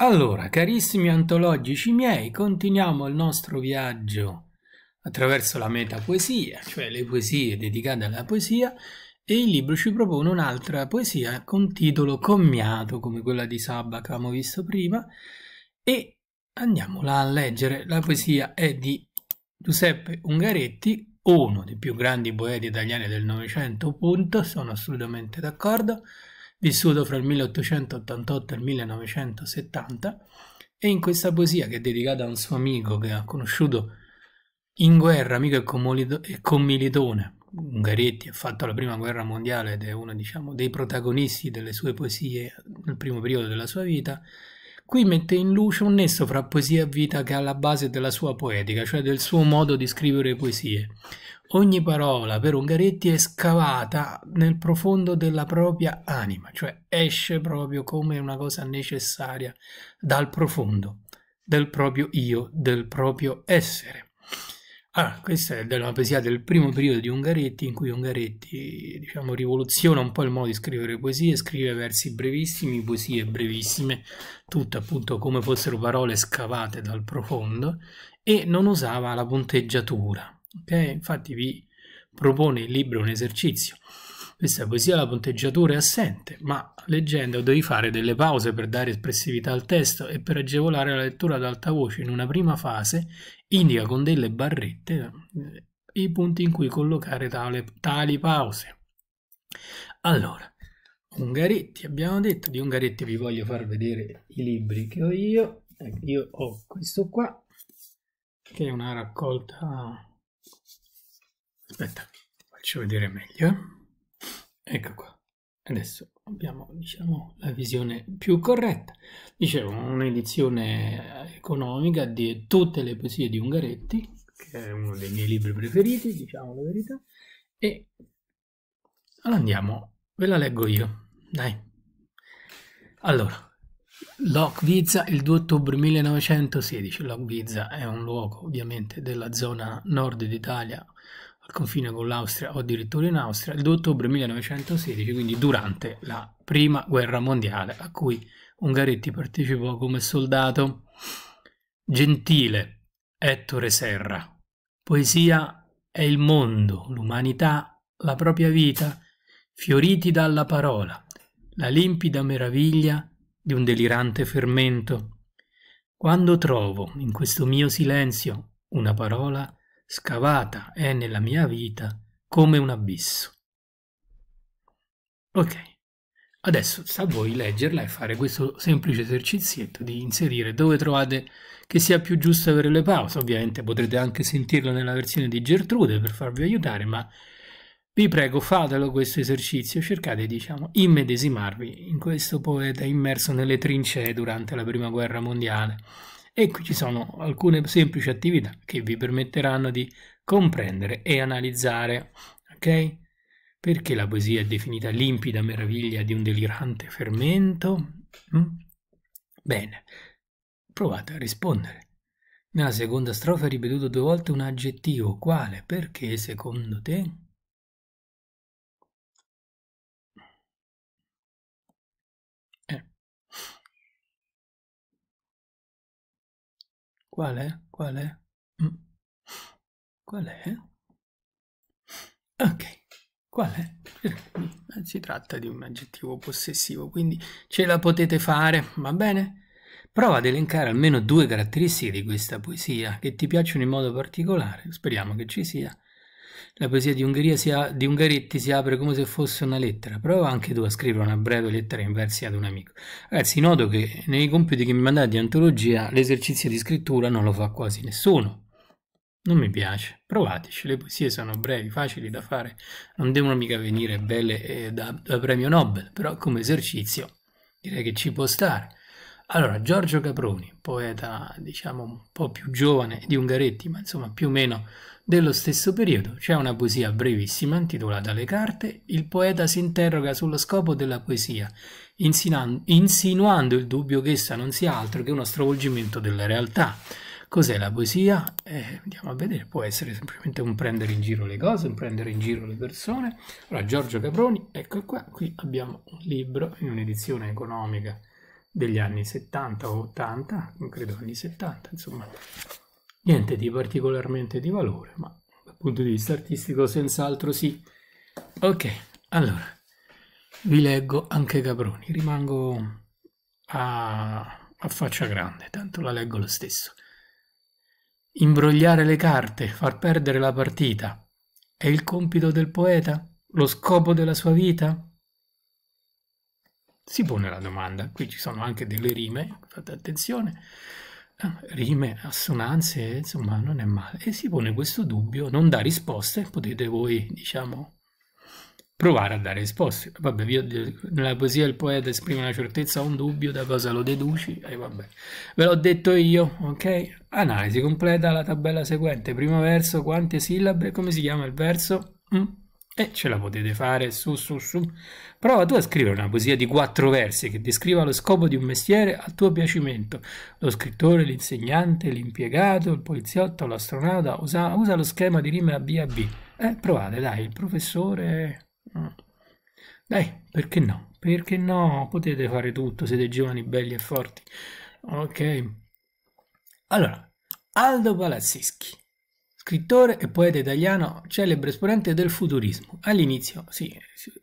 Allora, carissimi antologici miei, continuiamo il nostro viaggio attraverso la metapoesia, cioè le poesie dedicate alla poesia, e il libro ci propone un'altra poesia con titolo commiato, come quella di Sabba che abbiamo visto prima, e andiamola a leggere. La poesia è di Giuseppe Ungaretti, uno dei più grandi poeti italiani del Novecento, punto, sono assolutamente d'accordo, vissuto fra il 1888 e il 1970, e in questa poesia, che è dedicata a un suo amico che ha conosciuto in guerra, amico e commilitone, Ungaretti, ha fatto la prima guerra mondiale ed è uno diciamo, dei protagonisti delle sue poesie nel primo periodo della sua vita, qui mette in luce un nesso fra poesia e vita che è alla base della sua poetica, cioè del suo modo di scrivere poesie. Ogni parola per Ungaretti è scavata nel profondo della propria anima, cioè esce proprio come una cosa necessaria dal profondo del proprio io, del proprio essere. Ah, questa è la poesia del primo periodo di Ungaretti, in cui Ungaretti diciamo, rivoluziona un po' il modo di scrivere poesie, scrive versi brevissimi, poesie brevissime, tutte appunto come fossero parole scavate dal profondo, e non usava la punteggiatura Okay? Infatti vi propone il libro un esercizio. Questa poesia la punteggiatura è assente, ma leggendo devi fare delle pause per dare espressività al testo e per agevolare la lettura ad alta voce in una prima fase indica con delle barrette eh, i punti in cui collocare tale, tali pause. Allora, Ungaretti, abbiamo detto, di Ungaretti vi voglio far vedere i libri che ho io. Ecco, io ho questo qua, che è una raccolta aspetta faccio vedere meglio ecco qua adesso abbiamo diciamo la visione più corretta dicevo un'edizione economica di tutte le poesie di Ungaretti che è uno dei miei libri preferiti diciamo la verità e allora andiamo ve la leggo io dai allora Lokviza il 2 ottobre 1916 Lokviza è un luogo ovviamente della zona nord d'Italia al confine con l'Austria o addirittura in Austria il 2 ottobre 1916, quindi durante la prima guerra mondiale a cui Ungaretti partecipò come soldato. Gentile, Ettore Serra. Poesia è il mondo, l'umanità, la propria vita, fioriti dalla parola, la limpida meraviglia di un delirante fermento. Quando trovo in questo mio silenzio una parola, scavata è nella mia vita come un abisso. Ok, adesso sta a voi leggerla e fare questo semplice esercizietto di inserire dove trovate che sia più giusto avere le pause. Ovviamente potrete anche sentirlo nella versione di Gertrude per farvi aiutare, ma vi prego fatelo questo esercizio, cercate diciamo immedesimarvi in questo poeta immerso nelle trincee durante la Prima Guerra Mondiale e qui ci sono alcune semplici attività che vi permetteranno di comprendere e analizzare, ok? Perché la poesia è definita limpida meraviglia di un delirante fermento? Mm? Bene, provate a rispondere. Nella seconda strofa è ripetuto due volte un aggettivo, quale? Perché secondo te? Qual è? Qual è? Mm. Qual è? Ok, qual è? Eh, si tratta di un aggettivo possessivo, quindi ce la potete fare, va bene? Prova ad elencare almeno due caratteristiche di questa poesia che ti piacciono in modo particolare, speriamo che ci sia, la poesia di, Ungheria sia, di Ungaretti si apre come se fosse una lettera. Prova anche tu a scrivere una breve lettera in versi ad un amico. Ragazzi, noto che nei compiti che mi mandate di antologia l'esercizio di scrittura non lo fa quasi nessuno. Non mi piace, provateci, le poesie sono brevi, facili da fare, non devono mica venire belle eh, da, da premio Nobel, però come esercizio direi che ci può stare. Allora, Giorgio Caproni, poeta diciamo un po' più giovane di Ungaretti, ma insomma più o meno dello stesso periodo c'è una poesia brevissima intitolata Le carte. Il poeta si interroga sullo scopo della poesia, insinuando il dubbio che essa non sia altro che uno stravolgimento della realtà. Cos'è la poesia? Eh, andiamo a vedere, può essere semplicemente un prendere in giro le cose, un prendere in giro le persone. Allora, Giorgio Caproni, ecco qua, qui abbiamo un libro in un'edizione economica degli anni 70 o 80, non credo anni 70, insomma, Niente di particolarmente di valore, ma dal punto di vista artistico senz'altro sì. Ok, allora, vi leggo anche Caproni, rimango a, a faccia grande, tanto la leggo lo stesso. Imbrogliare le carte, far perdere la partita, è il compito del poeta? Lo scopo della sua vita? Si pone la domanda, qui ci sono anche delle rime, fate attenzione. Ah, rime, assonanze, insomma non è male. E si pone questo dubbio, non dà risposte, potete voi, diciamo, provare a dare risposte. Vabbè, io, nella poesia il poeta esprime una certezza o un dubbio, da cosa lo deduci? E vabbè, ve l'ho detto io, ok? Analisi, completa la tabella seguente. Primo verso, quante sillabe? Come si chiama il verso? Mm? E ce la potete fare, su su su. Prova tu a scrivere una poesia di quattro versi che descriva lo scopo di un mestiere a tuo piacimento. Lo scrittore, l'insegnante, l'impiegato, il poliziotto, l'astronauta, usa, usa, lo schema di rima BAB. Eh, provate, dai, il professore... Dai, perché no? Perché no? Potete fare tutto, siete giovani, belli e forti. Ok. Allora, Aldo Palazzeschi Scrittore e poeta italiano, celebre esponente del futurismo. All'inizio, sì,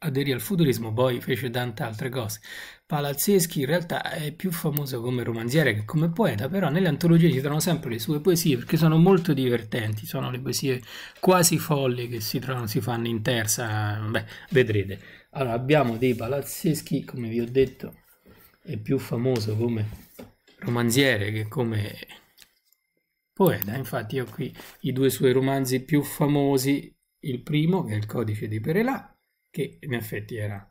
aderì al futurismo, poi fece tante altre cose. Palazzeschi in realtà è più famoso come romanziere che come poeta, però nelle antologie ci trovano sempre le sue poesie perché sono molto divertenti, sono le poesie quasi folli che si, trovano, si fanno in terza, beh, vedrete. Allora, abbiamo dei Palazzeschi, come vi ho detto, è più famoso come romanziere che come poeta. Eh. Infatti ho qui i due suoi romanzi più famosi, il primo che è il codice di Perelà, che in effetti era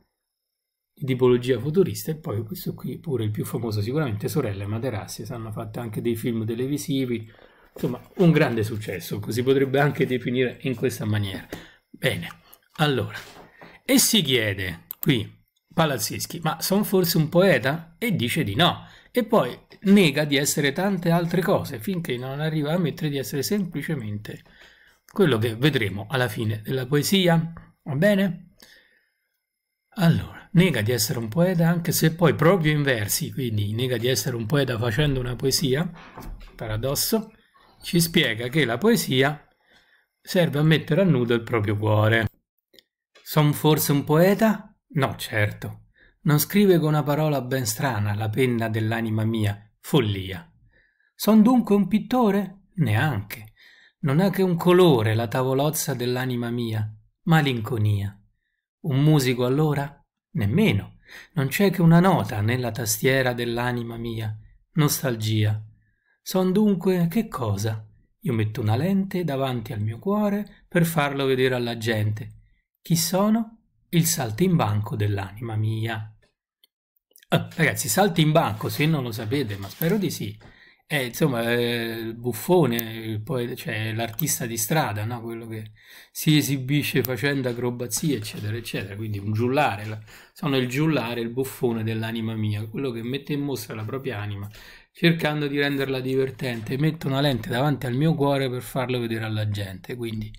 di tipologia futurista, e poi questo qui pure il più famoso sicuramente, Sorelle Materassi, Si hanno fatto anche dei film televisivi, insomma un grande successo, si potrebbe anche definire in questa maniera. Bene, allora, e si chiede qui Palazzeschi, ma sono forse un poeta? E dice di no e poi nega di essere tante altre cose finché non arriva a ammettere di essere semplicemente quello che vedremo alla fine della poesia. Va bene? Allora, nega di essere un poeta anche se poi proprio in versi, quindi nega di essere un poeta facendo una poesia, paradosso, ci spiega che la poesia serve a mettere a nudo il proprio cuore. Sono forse un poeta? No, certo. Non scrive con una parola ben strana la penna dell'anima mia, follia. Son dunque un pittore? Neanche. Non ha che un colore la tavolozza dell'anima mia, malinconia. Un musico allora? Nemmeno. Non c'è che una nota nella tastiera dell'anima mia, nostalgia. Son dunque che cosa? Io metto una lente davanti al mio cuore per farlo vedere alla gente. Chi sono? Il saltimbanco dell'anima mia ragazzi, salti in banco, se non lo sapete, ma spero di sì. È, eh, insomma, eh, il buffone, poi, cioè, l'artista di strada, no? quello che si esibisce facendo acrobazie, eccetera, eccetera. Quindi un giullare, sono il giullare, il buffone dell'anima mia, quello che mette in mostra la propria anima, cercando di renderla divertente. Metto una lente davanti al mio cuore per farlo vedere alla gente. Quindi,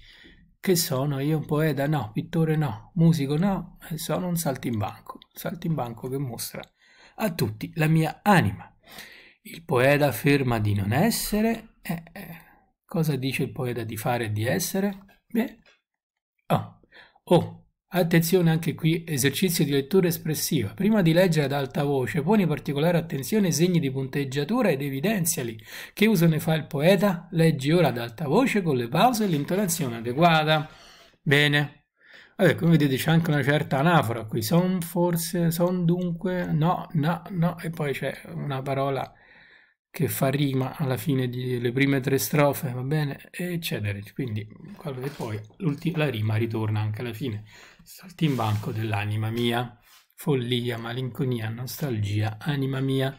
che sono? Io un poeta? No, pittore no, musico no, eh, sono un saltimbanco, saltimbanco che mostra a tutti la mia anima. Il poeta afferma di non essere. Eh, eh. Cosa dice il poeta di fare e di essere? Beh, oh. oh, attenzione anche qui, esercizio di lettura espressiva. Prima di leggere ad alta voce, poni particolare attenzione ai segni di punteggiatura ed evidenziali. Che uso ne fa il poeta? Leggi ora ad alta voce con le pause e l'intonazione adeguata. Bene. Vabbè, come vedete c'è anche una certa anafora qui, son forse, son dunque, no, no, no, e poi c'è una parola che fa rima alla fine delle prime tre strofe, va bene, eccetera. Quindi, guardate, poi la rima ritorna anche alla fine. Saltimbanco dell'anima mia, follia, malinconia, nostalgia, anima mia.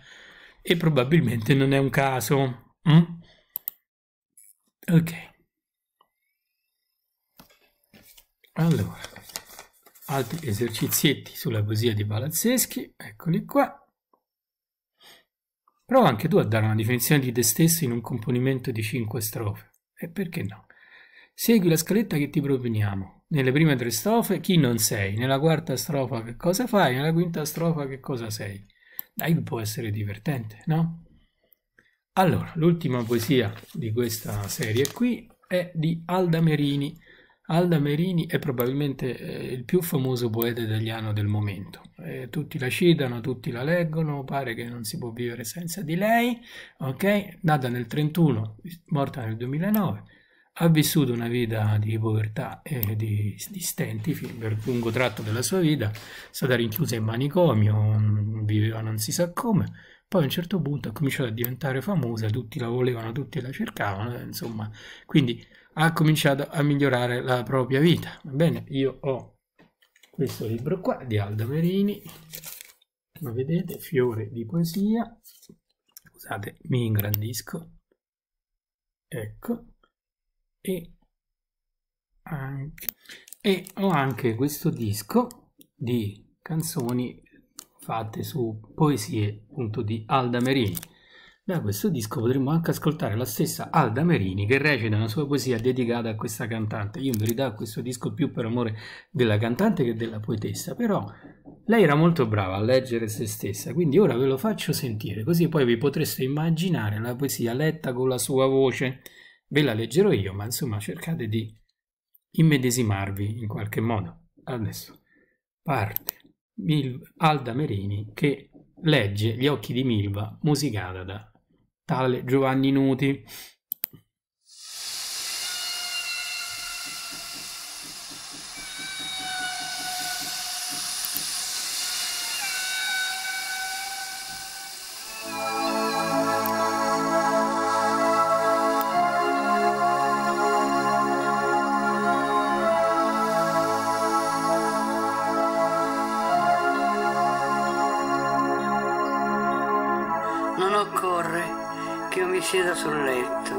E probabilmente non è un caso. Mm? Ok. Allora, altri esercizietti sulla poesia di Palazzeschi, eccoli qua. Prova anche tu a dare una definizione di te stesso in un componimento di cinque strofe. E perché no? Segui la scaletta che ti proponiamo. Nelle prime tre strofe chi non sei, nella quarta strofa che cosa fai, nella quinta strofa che cosa sei. Dai, può essere divertente, no? Allora, l'ultima poesia di questa serie qui è di Alda Merini Alda Merini è probabilmente eh, il più famoso poeta italiano del momento. Eh, tutti la citano, tutti la leggono, pare che non si può vivere senza di lei. Okay? Nata nel 31, morta nel 2009, ha vissuto una vita di povertà e di, di stenti per lungo tratto della sua vita, è stata rinchiusa in manicomio, viveva non si sa come poi a un certo punto ha cominciato a diventare famosa, tutti la volevano, tutti la cercavano, insomma, quindi ha cominciato a migliorare la propria vita. Va bene, io ho questo libro qua di Alda Merini, lo vedete, Fiore di poesia, scusate, mi ingrandisco, ecco, e, anche, e ho anche questo disco di canzoni fatte su Poesie appunto, di Alda Merini. Da questo disco potremmo anche ascoltare la stessa Alda Merini che recita una sua poesia dedicata a questa cantante. Io in verità questo disco più per amore della cantante che della poetessa, però lei era molto brava a leggere se stessa, quindi ora ve lo faccio sentire, così poi vi potreste immaginare la poesia letta con la sua voce. Ve la leggerò io, ma insomma cercate di immedesimarvi in qualche modo. Adesso parte. Mil- Alda Merini che legge Gli occhi di Milva, musicata da tale Giovanni Nuti. siedo sul letto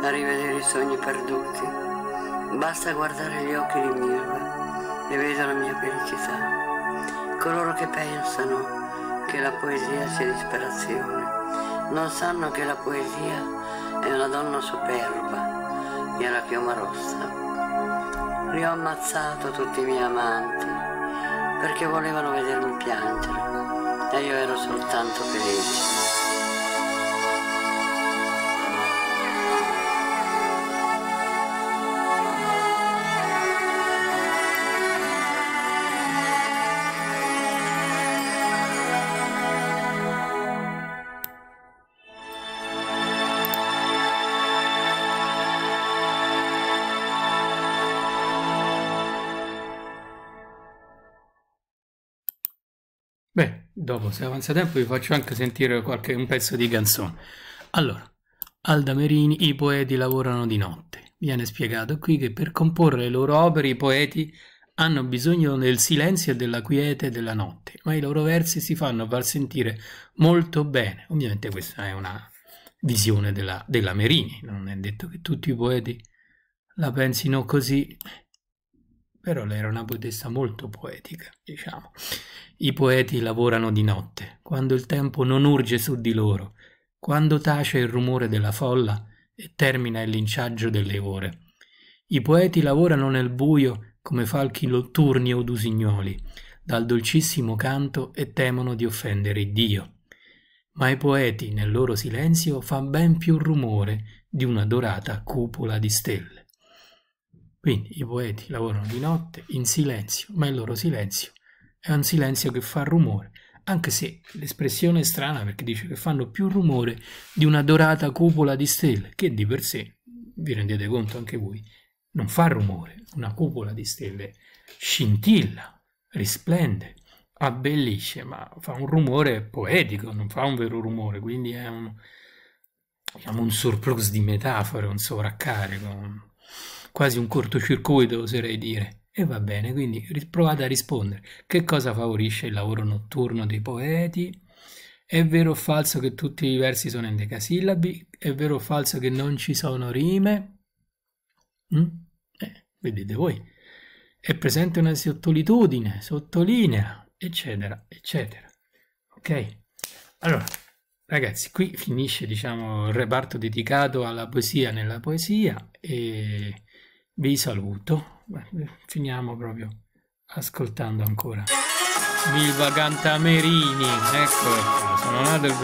a rivedere i sogni perduti. Basta guardare gli occhi di Mirva e vedo la mia felicità. Coloro che pensano che la poesia sia disperazione non sanno che la poesia è una donna superba e la chioma rossa. Li ho ammazzato tutti i miei amanti perché volevano vedermi piangere e io ero soltanto felice. dopo, se avanza tempo, vi faccio anche sentire qualche, un pezzo di canzone. Allora, Alda Merini, i poeti lavorano di notte. Viene spiegato qui che per comporre le loro opere i poeti hanno bisogno del silenzio e della quiete della notte, ma i loro versi si fanno far sentire molto bene. Ovviamente questa è una visione della, della Merini, non è detto che tutti i poeti la pensino così però lei era una poetessa molto poetica, diciamo. I poeti lavorano di notte, quando il tempo non urge su di loro, quando tace il rumore della folla e termina il linciaggio delle ore. I poeti lavorano nel buio come falchi notturni o usignoli, dal dolcissimo canto e temono di offendere Dio. Ma i poeti nel loro silenzio fan ben più rumore di una dorata cupola di stelle. Quindi i poeti lavorano di notte in silenzio, ma il loro silenzio è un silenzio che fa rumore, anche se l'espressione è strana perché dice che fanno più rumore di una dorata cupola di stelle, che di per sé, vi rendete conto anche voi, non fa rumore. Una cupola di stelle scintilla, risplende, abbellisce, ma fa un rumore poetico, non fa un vero rumore, quindi è un, diciamo, un surplus di metafore, un sovraccarico quasi un cortocircuito oserei dire. E va bene, quindi provate a rispondere. Che cosa favorisce il lavoro notturno dei poeti? È vero o falso che tutti i versi sono endecasillabi? È vero o falso che non ci sono rime? Mm? Eh, vedete voi. È presente una sottolitudine, sottolinea, eccetera, eccetera. Ok? Allora, ragazzi, qui finisce, diciamo, il reparto dedicato alla poesia nella poesia e vi saluto. Finiamo proprio ascoltando ancora. Viva Cantamerini, ecco il caso, non ha del